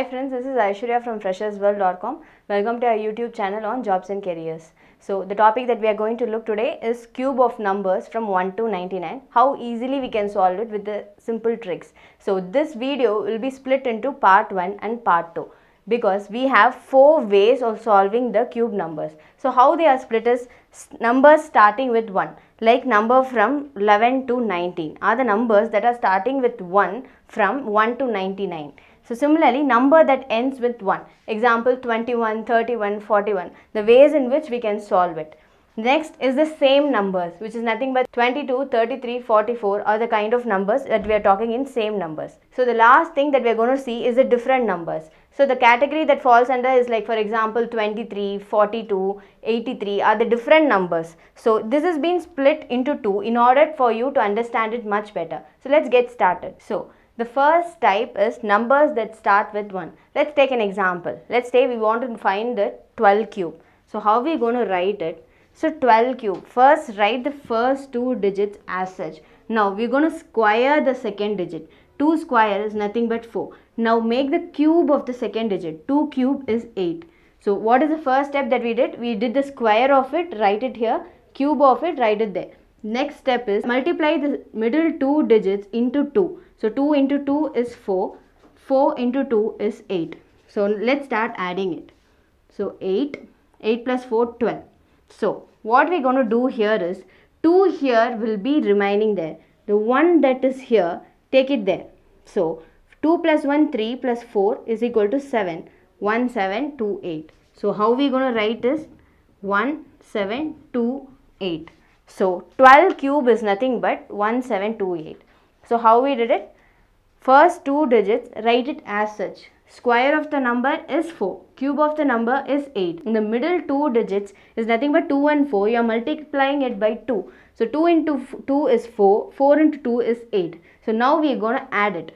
Hi friends, this is Aishwarya from freshersworld.com. Welcome to our YouTube channel on jobs and careers. So the topic that we are going to look today is cube of numbers from 1 to 99. How easily we can solve it with the simple tricks. So this video will be split into part 1 and part 2 because we have four ways of solving the cube numbers. So how they are split is numbers starting with 1 like number from 11 to 19 are the numbers that are starting with 1 from 1 to 99. So similarly, number that ends with 1, example 21, 31, 41, the ways in which we can solve it. Next is the same numbers which is nothing but 22, 33, 44 are the kind of numbers that we are talking in same numbers. So the last thing that we are going to see is the different numbers. So the category that falls under is like for example 23, 42, 83 are the different numbers. So this has been split into two in order for you to understand it much better. So let's get started. So the first type is numbers that start with 1. Let's take an example. Let's say we want to find the 12 cube. So how are we going to write it? So 12 cube. First write the first two digits as such. Now we're going to square the second digit. 2 square is nothing but 4. Now make the cube of the second digit. 2 cube is 8. So what is the first step that we did? We did the square of it, write it here. Cube of it, write it there. Next step is multiply the middle two digits into 2. So 2 into 2 is 4. 4 into 2 is 8. So let's start adding it. So 8, 8 plus 4, 12. So what we're going to do here is 2 here will be remaining there. The 1 that is here, take it there. So 2 plus 1, 3 plus 4 is equal to 7. 1, 7, 2, 8. So how we are going to write is 1, 7, 2, 8. So 12 cube is nothing but 1, 7, 2, 8. So how we did it? First two digits, write it as such. Square of the number is 4. Cube of the number is 8. In the middle two digits is nothing but 2 and 4. You are multiplying it by 2. So 2 into 2 is 4. 4 into 2 is 8. So now we are going to add it.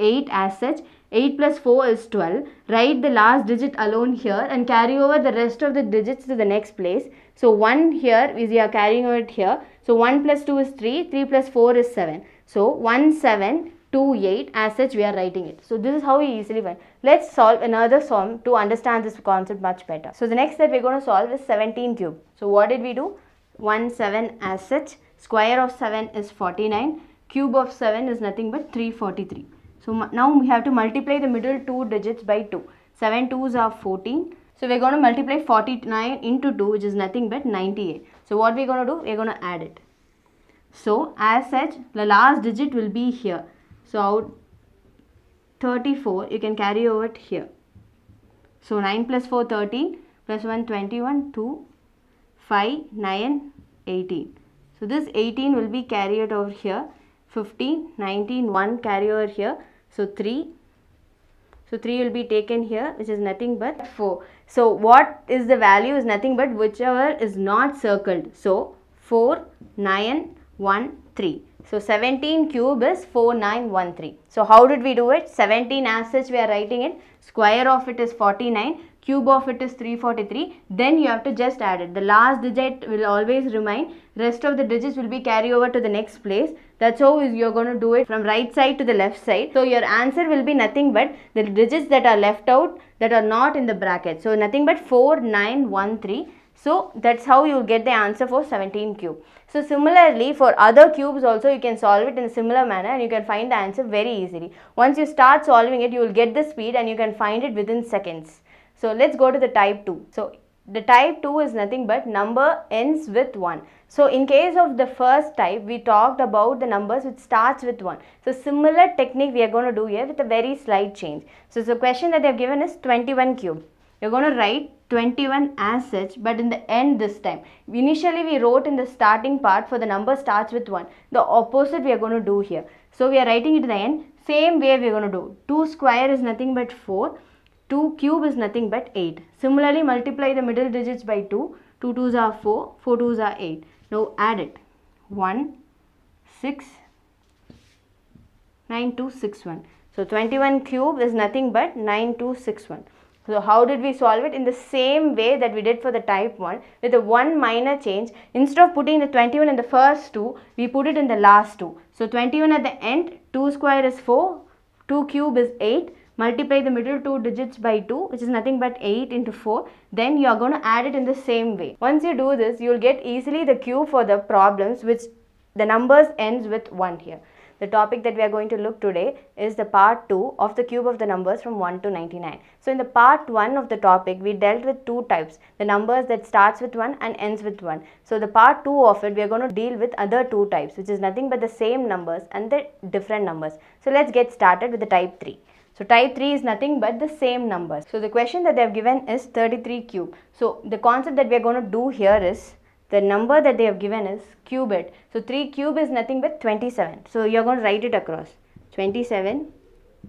8 as such. 8 plus 4 is 12. Write the last digit alone here and carry over the rest of the digits to the next place. So 1 here is you are carrying over it here. So 1 plus 2 is 3. 3 plus 4 is 7. So 1728 as such we are writing it. So this is how we easily find. Let's solve another sum to understand this concept much better. So the next that we are going to solve is 17 cube. So what did we do? 1 7 as such. Square of 7 is 49. Cube of 7 is nothing but 343. So now we have to multiply the middle two digits by 2. 7 2s are 14. So we're going to multiply 49 into 2 which is nothing but 98. So what we're going to do? We're going to add it. So as such the last digit will be here. So out 34 you can carry over it here. So 9 plus 4 13 plus 1 21 2 5 9 18. So this 18 will be carried over here 15 19 1 carry over here. So 3 so 3 will be taken here which is nothing but 4. So what is the value is nothing but whichever is not circled. So 4, 9, 1, 3. So 17 cube is 4913. So how did we do it? 17 as such we are writing it. Square of it is 49. Cube of it is 343. Then you have to just add it. The last digit will always remain. Rest of the digits will be carry over to the next place. That's how you are going to do it from right side to the left side. So your answer will be nothing but the digits that are left out that are not in the bracket. So nothing but 4913 so that's how you get the answer for 17 cube. So similarly for other cubes also you can solve it in a similar manner and you can find the answer very easily. Once you start solving it you will get the speed and you can find it within seconds. So let's go to the type 2. So the type 2 is nothing but number ends with 1. So in case of the first type we talked about the numbers which starts with 1. So similar technique we are going to do here with a very slight change. So the question that they have given is 21 cube. You're going to write 21 as such but in the end this time initially we wrote in the starting part for the number starts with 1 the opposite we are going to do here so we are writing it to the end same way we are going to do 2 square is nothing but 4 2 cube is nothing but 8 similarly multiply the middle digits by 2 2 2's are 4 4 2's are 8 now add it 1 6 9 2 6 1 so 21 cube is nothing but 9 2 6 1 so how did we solve it? In the same way that we did for the type 1 with a one minor change instead of putting the 21 in the first two we put it in the last two. So 21 at the end 2 square is 4 2 cube is 8 multiply the middle two digits by 2 which is nothing but 8 into 4 then you are going to add it in the same way. Once you do this you will get easily the cube for the problems which the numbers ends with 1 here. The topic that we are going to look today is the part 2 of the cube of the numbers from 1 to 99. So in the part 1 of the topic, we dealt with two types, the numbers that starts with 1 and ends with 1. So the part 2 of it, we are going to deal with other two types, which is nothing but the same numbers and the different numbers. So let's get started with the type 3. So type 3 is nothing but the same numbers. So the question that they have given is 33 cube. So the concept that we are going to do here is the number that they have given is cubit. So 3 cube is nothing but 27. So you are going to write it across 27,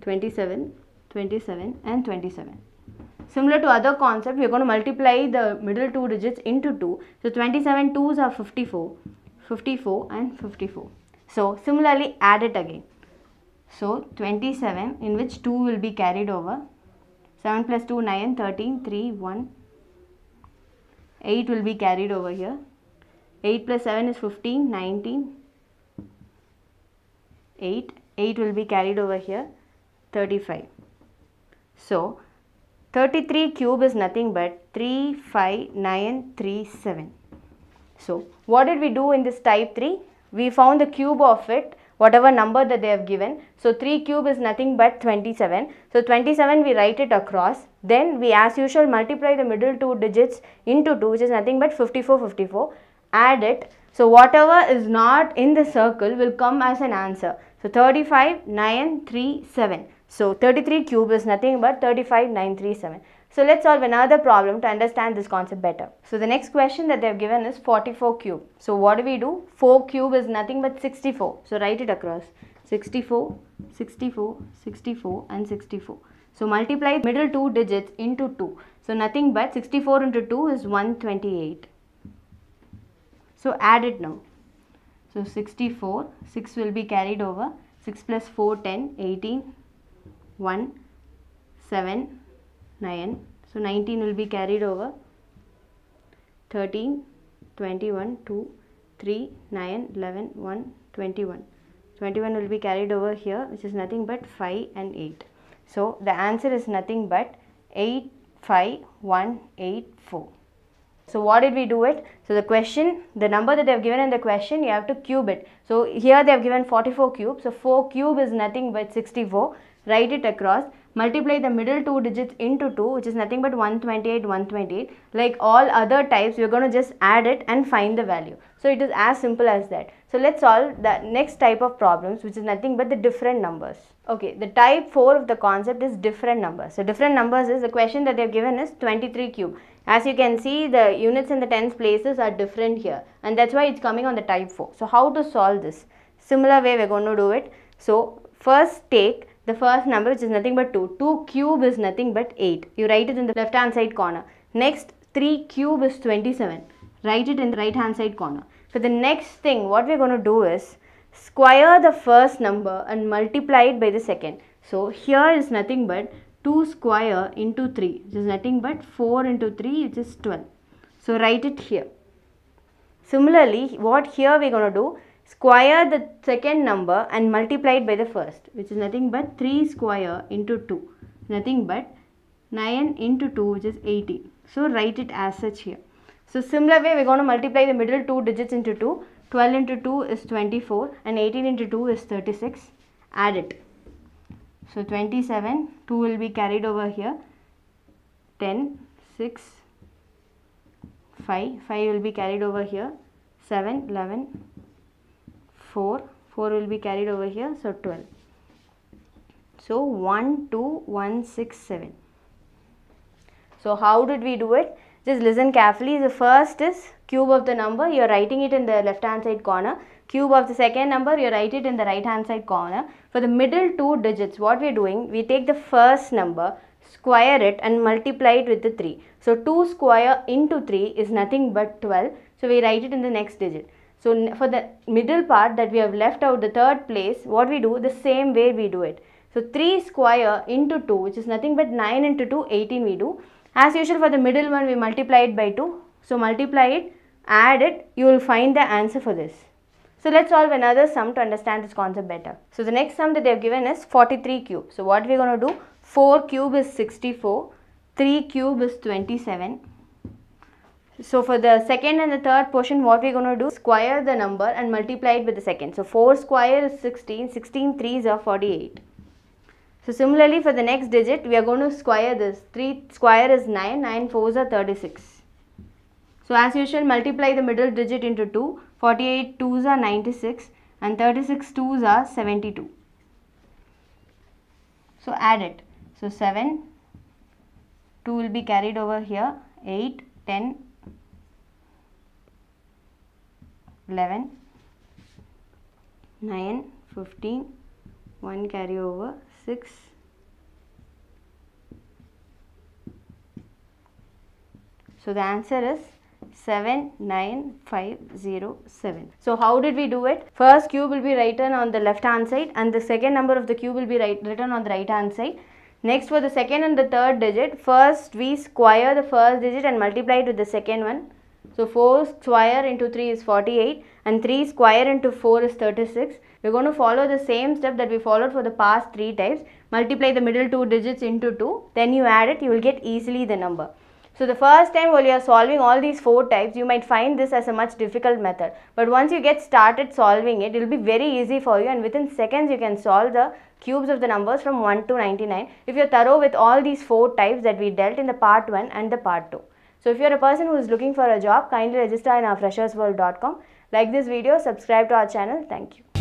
27, 27 and 27. Similar to other concept, we are going to multiply the middle two digits into 2. So 27 2s are 54, 54 and 54. So similarly add it again. So 27 in which 2 will be carried over. 7 plus 2 9 13 3 1 8 will be carried over here 8 plus 7 is 15, 19, 8, 8 will be carried over here, 35. So, 33 cube is nothing but 3, 5, 9, 3, 7. So, what did we do in this type 3? We found the cube of it, whatever number that they have given. So, 3 cube is nothing but 27. So, 27 we write it across. Then we as usual multiply the middle two digits into 2 which is nothing but 54, 54 add it. So whatever is not in the circle will come as an answer. So 35, 9, 3, 7. So 33 cube is nothing but 35, 9, 3, 7. So let's solve another problem to understand this concept better. So the next question that they have given is 44 cube. So what do we do? 4 cube is nothing but 64. So write it across. 64, 64, 64 and 64. So multiply middle two digits into 2. So nothing but 64 into 2 is 128. So add it now. So 64, 6 will be carried over, 6 plus 4, 10, 18, 1, 7, 9. So 19 will be carried over, 13, 21, 2, 3, 9, 11, 1, 21. 21 will be carried over here which is nothing but 5 and 8. So the answer is nothing but 8, 5, 1, 8, 4. So what did we do it? So the question, the number that they have given in the question, you have to cube it. So here they have given 44 cube. So 4 cube is nothing but 64. Write it across. Multiply the middle two digits into 2 which is nothing but 128, 128. Like all other types, we are going to just add it and find the value. So it is as simple as that. So let's solve the next type of problems which is nothing but the different numbers. Okay, the type 4 of the concept is different numbers. So different numbers is the question that they have given is 23 cube. As you can see, the units in the tens places are different here and that's why it's coming on the type 4. So how to solve this? Similar way we're going to do it. So first take the first number which is nothing but 2. 2 cube is nothing but 8. You write it in the left hand side corner. Next 3 cube is 27. Write it in the right hand side corner. For the next thing what we're going to do is square the first number and multiply it by the second. So here is nothing but 2 square into 3 which is nothing but 4 into 3 which is 12. So write it here. Similarly what here we are going to do square the second number and multiply it by the first which is nothing but 3 square into 2 nothing but 9 into 2 which is 18. So write it as such here. So similar way we are going to multiply the middle two digits into 2. 12 into 2 is 24 and 18 into 2 is 36. Add it. So 27, 2 will be carried over here. 10, 6, 5, 5 will be carried over here. 7, 11, 4, 4 will be carried over here. So 12. So 1, 2, 1, 6, 7. So how did we do it? Just listen carefully. The first is cube of the number. You are writing it in the left hand side corner cube of the second number, you write it in the right hand side corner. For the middle two digits, what we are doing, we take the first number, square it and multiply it with the 3. So 2 square into 3 is nothing but 12. So we write it in the next digit. So for the middle part that we have left out the third place, what we do, the same way we do it. So 3 square into 2 which is nothing but 9 into 2, 18 we do. As usual for the middle one we multiply it by 2. So multiply it, add it, you will find the answer for this. So let's solve another sum to understand this concept better. So the next sum that they have given is 43 cube. So what we're going to do? 4 cube is 64, 3 cube is 27. So for the second and the third portion what we're going to do square the number and multiply it with the second. So 4 square is 16, 16 3s are 48. So similarly for the next digit we are going to square this. 3 square is 9, 9 4s are 36. So as usual multiply the middle digit into 2. 48 twos are 96 and 36 twos are 72. So add it. So 7, 2 will be carried over here, 8, 10, 11, 9, 15, 1 carry over, 6, so the answer is 79507. So how did we do it? First cube will be written on the left hand side and the second number of the cube will be written on the right hand side. Next for the second and the third digit, first we square the first digit and multiply it with the second one. So 4 square into 3 is 48 and 3 square into 4 is 36. We are going to follow the same step that we followed for the past 3 types. Multiply the middle 2 digits into 2. Then you add it, you will get easily the number. So the first time while you are solving all these four types, you might find this as a much difficult method. But once you get started solving it, it will be very easy for you and within seconds you can solve the cubes of the numbers from 1 to 99 if you are thorough with all these four types that we dealt in the part 1 and the part 2. So if you are a person who is looking for a job, kindly register in our freshersworld.com. Like this video, subscribe to our channel. Thank you.